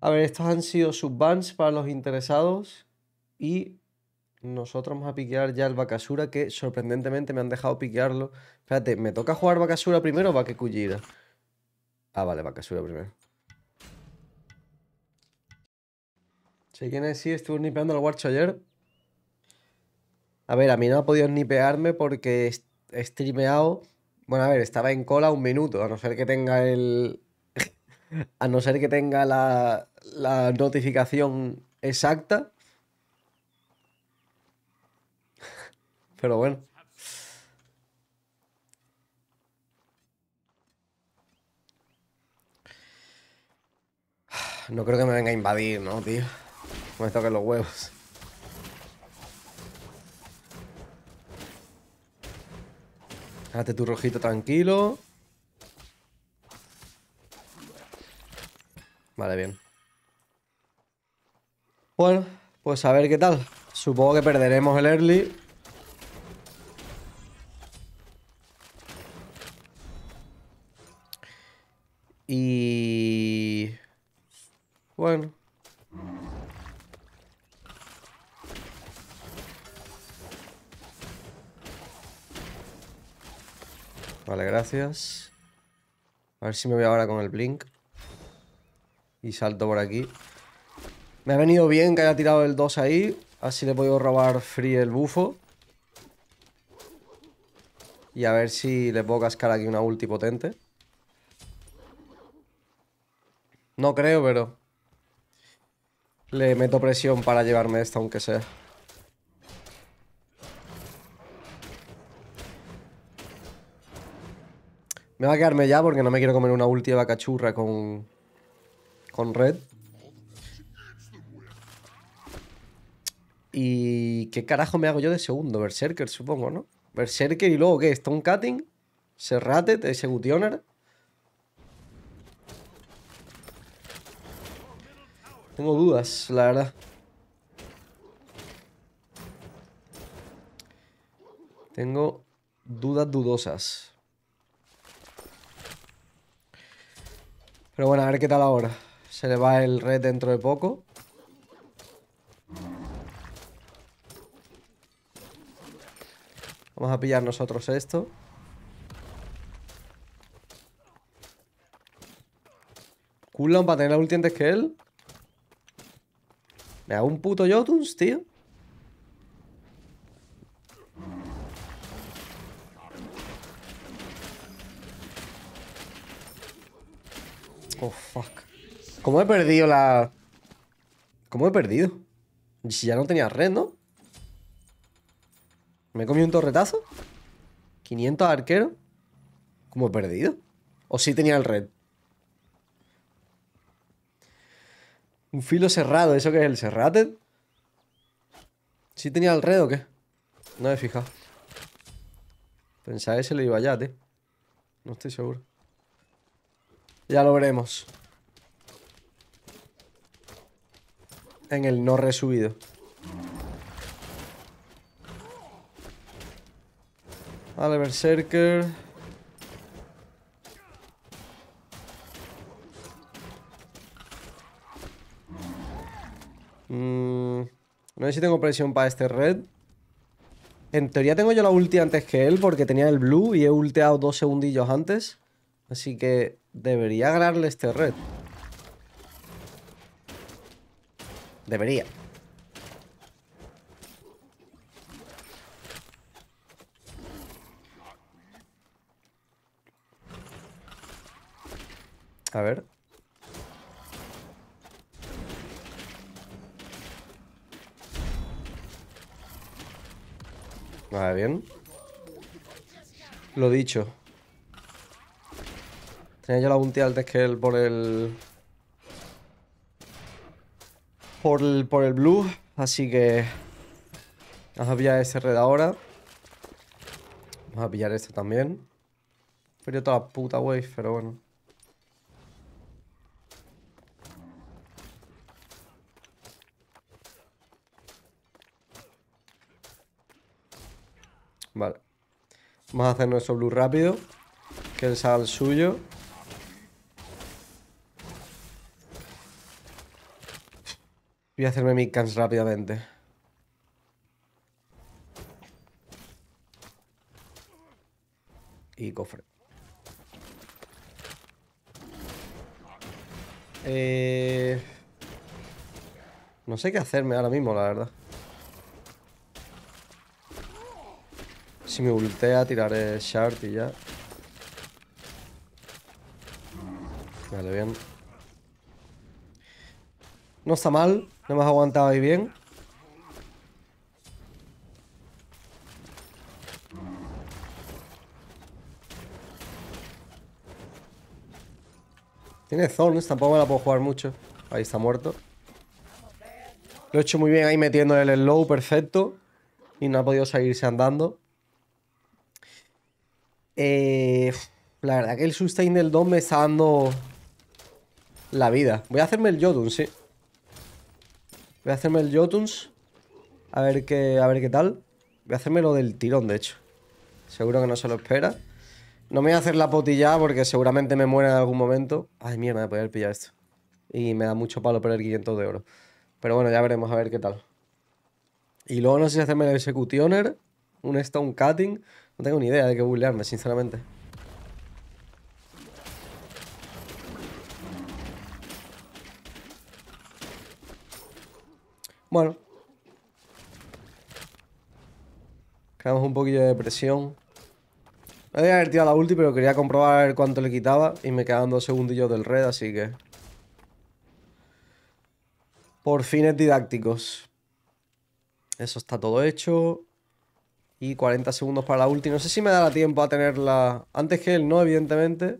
A ver, estos han sido bans para los interesados y nosotros vamos a piquear ya el Bakasura que sorprendentemente me han dejado piquearlo. Espérate, ¿me toca jugar Bakasura primero o cullida. Ah, vale, Bakasura primero. Sé quién es, sí, estuve nipeando al Warcho ayer. A ver, a mí no ha podido nipearme porque he streameado. Bueno, a ver, estaba en cola un minuto, a no ser que tenga el, a no ser que tenga la, la notificación exacta. Pero bueno. No creo que me venga a invadir, ¿no, tío? Me que los huevos. Date tu rojito tranquilo. Vale, bien. Bueno, pues a ver qué tal. Supongo que perderemos el early. Y... Bueno. Vale, gracias. A ver si me voy ahora con el blink. Y salto por aquí. Me ha venido bien que haya tirado el 2 ahí. Así le puedo robar free el bufo. Y a ver si le puedo cascar aquí una ulti potente. No creo, pero... Le meto presión para llevarme esta, aunque sea. Me va a quedarme ya porque no me quiero comer una ulti de con, con Red. ¿Y qué carajo me hago yo de segundo? Berserker, supongo, ¿no? Berserker y luego, ¿qué? Stone Cutting, Serrated, Executioner. Tengo dudas, la verdad. Tengo dudas dudosas. Pero bueno, a ver qué tal ahora. Se le va el red dentro de poco. Vamos a pillar nosotros esto. Cooldown para tener la ulti antes que él. Me hago un puto Jotuns, tío. Oh, fuck. ¿Cómo he perdido la...? ¿Cómo he perdido? Si ya no tenía red, ¿no? ¿Me he comido un torretazo? ¿500 arqueros? ¿Cómo he perdido? ¿O sí tenía el red? Un filo cerrado, ¿eso que es el serrated? ¿Sí tenía el red o qué? No me he fijado. Pensaba que se le iba ya, tío. No estoy seguro. Ya lo veremos. en el no resubido. Vale, Berserker. Mm, no sé si tengo presión para este red. En teoría tengo yo la ulti antes que él porque tenía el blue y he ulteado dos segundillos antes. Así que debería ganarle este red. Debería. A ver. Vale, ah, bien. Lo dicho. Tenía yo la bounty antes que él por el por el, por blue, así que vamos a pillar ese red ahora. Vamos a pillar este también. Pero toda la puta wave, pero bueno. Vale. Vamos a hacer nuestro blue rápido. Que él salga el suyo. Voy a hacerme mi cans rápidamente. Y cofre. Eh... No sé qué hacerme ahora mismo, la verdad. Si me ultea, tiraré Shard y ya. Vale, bien. No está mal, no hemos aguantado ahí bien. Tiene zones, tampoco me la puedo jugar mucho. Ahí está muerto. Lo he hecho muy bien ahí metiendo el slow, perfecto. Y no ha podido seguirse andando. Eh, la verdad que el sustain del Dom me está dando la vida. Voy a hacerme el Jotun, sí. Voy a hacerme el Jotuns. A ver qué, a ver qué tal. Voy a hacerme lo del tirón, de hecho. Seguro que no se lo espera. No me voy a hacer la potilla porque seguramente me muera en algún momento. Ay, mierda, me a pillar esto. Y me da mucho palo perder 500 de oro. Pero bueno, ya veremos a ver qué tal. Y luego no sé si hacerme el Executioner, un Stone Cutting. No tengo ni idea de qué bullearme, sinceramente. Bueno. quedamos un poquillo de presión. Me había haber tirado la ulti, pero quería comprobar cuánto le quitaba. Y me quedando dos segundillos del red, así que... Por fines didácticos. Eso está todo hecho. Y 40 segundos para la ulti. No sé si me dará tiempo a tenerla antes que él, no, evidentemente.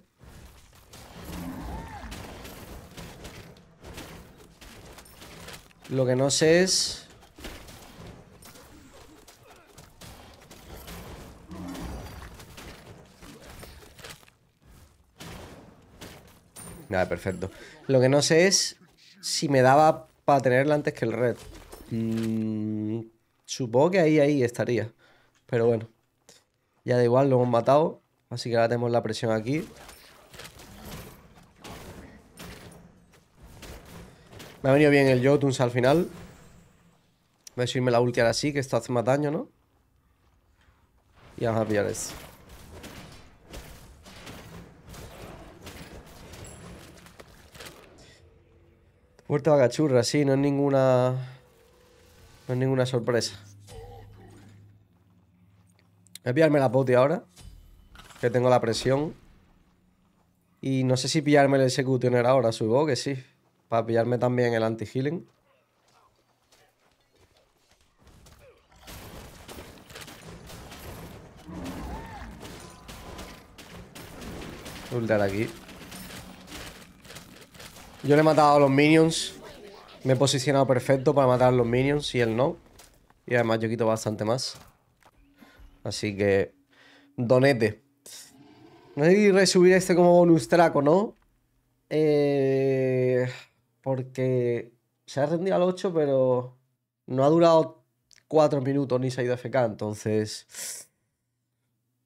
Lo que no sé es... Nada, perfecto. Lo que no sé es si me daba para tenerla antes que el red. Mm, supongo que ahí, ahí estaría. Pero bueno. Ya da igual, lo hemos matado. Así que ahora tenemos la presión aquí. Me ha venido bien el Jotuns al final. Voy A subirme la ulti así que esto hace más daño, ¿no? Y vamos a pillar eso. la cachurra, sí, no es ninguna... No es ninguna sorpresa. Voy a pillarme la poti ahora. Que tengo la presión. Y no sé si pillarme el executioner ahora, supongo que sí. Para pillarme también el anti-healing. Ultar aquí. Yo le he matado a los minions. Me he posicionado perfecto para matar a los minions y él no. Y además yo quito bastante más. Así que... Donete. No sé si resubir este como bonus no. Eh porque se ha rendido al 8, pero no ha durado 4 minutos ni se ha ido a FK, entonces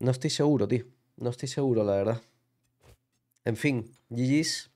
no estoy seguro, tío. No estoy seguro, la verdad. En fin, GG's.